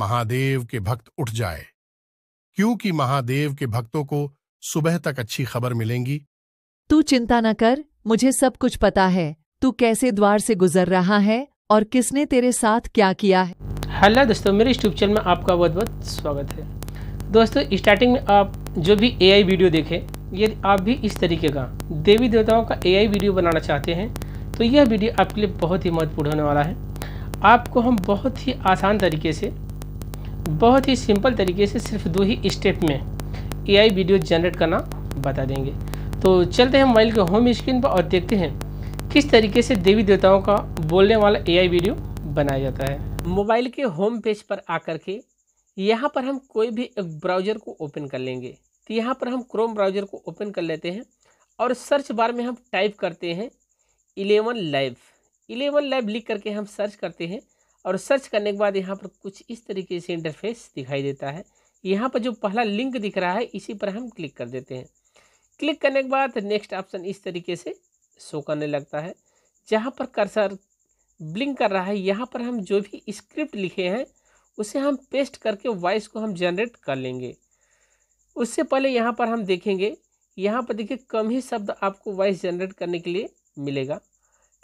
महादेव के भक्त उठ जाए क्योंकि महादेव के भक्तों को सुबह तक अच्छी खबर मिलेंगी तू चिंता न कर मुझे सब कुछ पता है तू कैसे द्वार से गुजर रहा है और किसने तेरे साथ क्या किया है हेलो दोस्तों मेरे यूट्यूब चैनल में आपका बहुत बहुत स्वागत है दोस्तों स्टार्टिंग में आप जो भी ए वीडियो देखे यदि आप भी इस तरीके का देवी देवताओं का ए वीडियो बनाना चाहते हैं तो यह वीडियो आपके लिए बहुत ही महत्वपूर्ण होने वाला है आपको हम बहुत ही आसान तरीके से बहुत ही सिंपल तरीके से सिर्फ दो ही स्टेप में एआई वीडियो जनरेट करना बता देंगे तो चलते हैं मोबाइल के होम स्क्रीन पर और देखते हैं किस तरीके से देवी देवताओं का बोलने वाला एआई वीडियो बनाया जाता है मोबाइल के होम पेज पर आकर के यहाँ पर हम कोई भी एक ब्राउज़र को ओपन कर लेंगे तो यहाँ पर हम क्रोम ब्राउज़र को ओपन कर लेते हैं और सर्च बार में हम टाइप करते हैं इलेवन लाइव इलेवन लाइव लिख करके हम सर्च करते हैं और सर्च करने के बाद यहाँ पर कुछ इस तरीके से इंटरफेस दिखाई देता है यहाँ पर जो पहला लिंक दिख रहा है इसी पर हम क्लिक कर देते हैं क्लिक करने के बाद नेक्स्ट ऑप्शन इस तरीके से शो करने लगता है जहाँ पर कर्सर ब्लिंक कर रहा है यहाँ पर हम जो भी स्क्रिप्ट लिखे हैं उसे हम पेस्ट करके वॉइस को हम जनरेट कर लेंगे उससे पहले यहाँ पर हम देखेंगे यहाँ पर देखिए कम ही शब्द आपको वॉइस जनरेट करने के लिए मिलेगा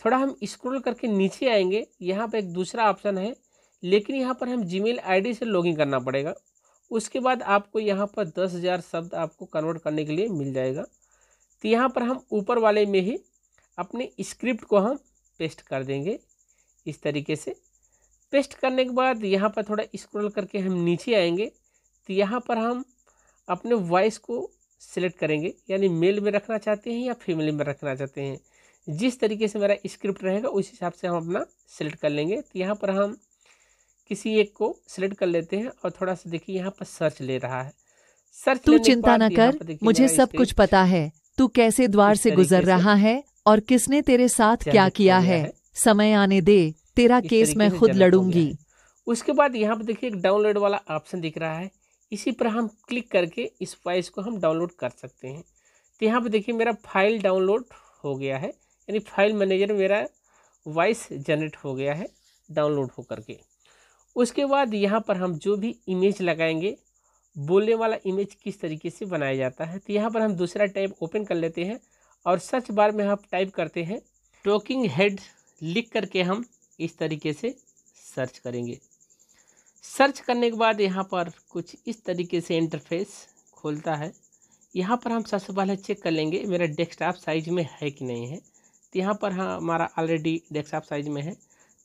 थोड़ा हम स्क्रॉल करके नीचे आएंगे यहाँ पर एक दूसरा ऑप्शन है लेकिन यहाँ पर हम जीमेल आईडी से लॉगिन करना पड़ेगा उसके बाद आपको यहाँ पर दस हज़ार शब्द आपको कन्वर्ट करने के लिए मिल जाएगा तो यहाँ पर हम ऊपर वाले में ही अपने स्क्रिप्ट को हम पेस्ट कर देंगे इस तरीके से पेस्ट करने के बाद यहाँ पर थोड़ा स्क्रॉल करके हम नीचे आएंगे तो यहाँ पर हम अपने वॉइस को सिलेक्ट करेंगे यानी मेल में रखना चाहते हैं या फीमेल में रखना चाहते हैं जिस तरीके से मेरा स्क्रिप्ट रहेगा उस हिसाब से हम अपना सेलेक्ट कर लेंगे तो यहाँ पर हम किसी एक को सिलेक्ट कर लेते हैं और थोड़ा सा देखिए यहाँ पर सर्च ले रहा है सर्च तू चिंता न कर मुझे सब कुछ पता है तू कैसे द्वार से गुजर रहा है और किसने तेरे साथ क्या किया है समय आने दे तेरा केस मैं खुद लड़ूंगी उसके बाद यहाँ पर देखिए एक डाउनलोड वाला ऑप्शन दिख रहा है इसी पर हम क्लिक करके इस फाइल को हम डाउनलोड कर सकते हैं तो यहाँ पर देखिए मेरा फाइल डाउनलोड हो गया है यानी फाइल मैनेजर मेरा वॉइस जनरेट हो गया है डाउनलोड होकर के उसके बाद यहाँ पर हम जो भी इमेज लगाएंगे बोलने वाला इमेज किस तरीके से बनाया जाता है तो यहाँ पर हम दूसरा टाइप ओपन कर लेते हैं और सर्च बार में हम टाइप करते हैं टॉकिंग हेड लिख करके हम इस तरीके से सर्च करेंगे सर्च करने के बाद यहाँ पर कुछ इस तरीके से इंटरफेस खोलता है यहाँ पर हम सबसे पहले चेक कर लेंगे मेरा डेस्कटॉप साइज में है कि नहीं है तो यहाँ पर हाँ हमारा ऑलरेडी डेस्कटॉप साइज में है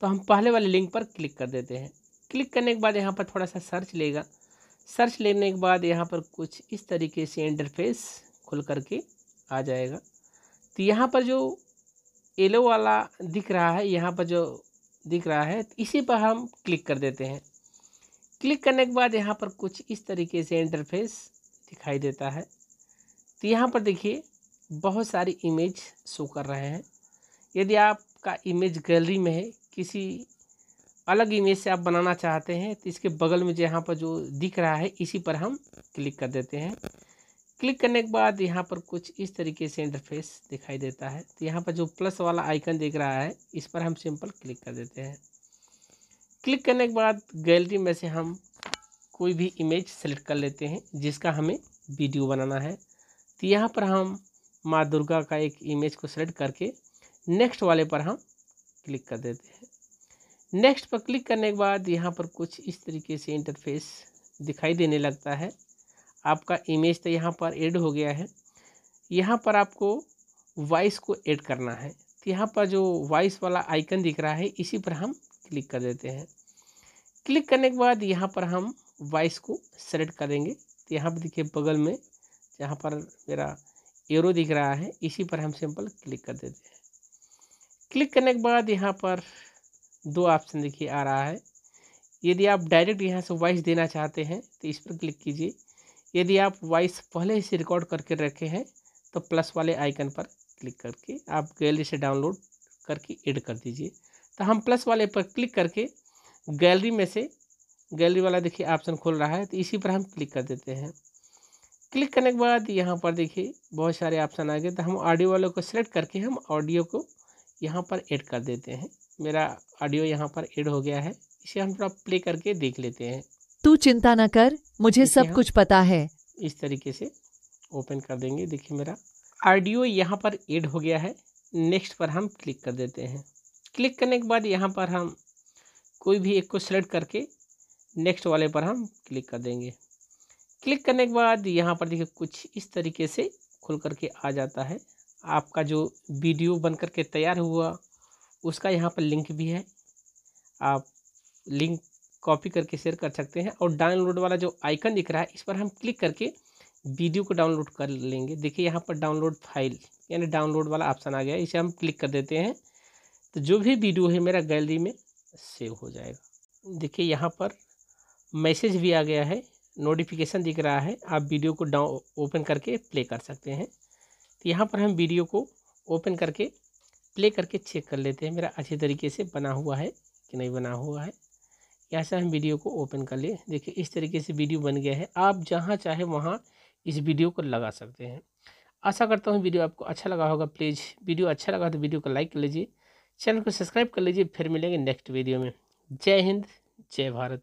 तो हम पहले वाले लिंक पर क्लिक कर देते हैं क्लिक करने के बाद यहाँ पर थोड़ा सा सर्च लेगा सर्च लेने के बाद यहाँ पर कुछ इस तरीके से इंटरफेस खुल करके आ जाएगा तो यहाँ पर जो येलो वाला दिख रहा है यहाँ पर जो दिख रहा है तो इसी पर हम क्लिक कर देते हैं क्लिक करने के बाद यहाँ पर कुछ इस तरीके से इंटरफेस दिखाई देता है तो यहाँ पर देखिए बहुत सारी इमेज शो कर रहे हैं यदि आपका इमेज गैलरी में है किसी अलग इमेज से आप बनाना चाहते हैं तो इसके बगल में जो यहाँ पर जो दिख रहा है इसी पर हम क्लिक कर देते हैं क्लिक करने के बाद यहाँ पर कुछ इस तरीके से इंटरफेस दिखाई देता है तो यहाँ पर जो प्लस वाला आइकन दिख रहा है इस पर हम सिंपल क्लिक कर देते हैं क्लिक करने के बाद गैलरी में से हम कोई भी इमेज सेलेक्ट कर लेते हैं जिसका हमें वीडियो बनाना है तो यहाँ पर हम माँ दुर्गा का एक इमेज को सेलेक्ट करके नेक्स्ट वाले पर हम क्लिक कर देते हैं नेक्स्ट पर क्लिक करने के बाद यहाँ पर कुछ इस तरीके से इंटरफेस दिखाई देने लगता है आपका इमेज तो यहाँ पर ऐड हो गया है यहाँ पर आपको वॉइस को ऐड करना है तो यहाँ पर जो वॉइस वाला आइकन दिख रहा है इसी पर हम क्लिक कर देते हैं क्लिक करने के बाद यहाँ पर हम वॉइस को सेलेक्ट करेंगे तो यहाँ पर देखिए बगल में जहाँ पर मेरा एरो दिख रहा है इसी पर हम सिंपल क्लिक कर देते हैं क्लिक करने के बाद यहाँ पर दो ऑप्शन देखिए आ रहा है यदि आप डायरेक्ट यहाँ से वॉइस देना चाहते हैं तो इस पर क्लिक कीजिए यदि आप वॉइस पहले से रिकॉर्ड करके रखे हैं तो प्लस वाले आइकन पर क्लिक करके आप गैलरी से डाउनलोड करके एड कर दीजिए तो हम प्लस वाले पर क्लिक करके गैलरी में से गैलरी वाला देखिए ऑप्शन खोल रहा है तो इसी पर हम क्लिक कर देते हैं क्लिक करने के बाद यहाँ पर देखिए बहुत सारे ऑप्शन आ गए तो हम ऑडियो वाले को सिलेक्ट करके हम ऑडियो को यहाँ पर ऐड कर देते हैं मेरा ऑडियो यहाँ पर ऐड हो गया है इसे हम थोड़ा प्ले करके देख लेते हैं तू चिंता ना कर मुझे सब कुछ पता है इस तरीके से ओपन कर देंगे देखिए मेरा ऑडियो यहाँ पर ऐड हो गया है नेक्स्ट पर हम क्लिक कर देते हैं क्लिक करने के बाद यहाँ पर हम कोई भी एक को सेलेक्ट करके नेक्स्ट वाले पर हम क्लिक कर देंगे क्लिक करने के बाद यहाँ पर देखिए कुछ इस तरीके से खुल करके आ जाता है आपका जो वीडियो बन कर के तैयार हुआ उसका यहाँ पर लिंक भी है आप लिंक कॉपी करके शेयर कर सकते हैं और डाउनलोड वाला जो आइकन दिख रहा है इस पर हम क्लिक करके वीडियो को डाउनलोड कर लेंगे देखिए यहाँ पर डाउनलोड फाइल यानी डाउनलोड वाला ऑप्शन आ गया इसे हम क्लिक कर देते हैं तो जो भी वीडियो है मेरा गैलरी में सेव हो जाएगा देखिए यहाँ पर मैसेज भी आ गया है नोटिफिकेशन दिख रहा है आप वीडियो को डाउन ओपन करके प्ले कर सकते हैं तो यहाँ पर हम वीडियो को ओपन करके प्ले करके चेक कर लेते हैं मेरा अच्छे तरीके से बना हुआ है कि नहीं बना हुआ है यहाँ से हम वीडियो को ओपन कर लें देखिए इस तरीके से वीडियो बन गया है आप जहाँ चाहे वहाँ इस वीडियो को लगा सकते हैं आशा करता हूँ वीडियो आपको अच्छा लगा होगा प्लीज़ वीडियो अच्छा लगा तो वीडियो को लाइक कर लीजिए चैनल को सब्सक्राइब कर लीजिए फिर मिलेंगे नेक्स्ट वीडियो में जय हिंद जय भारत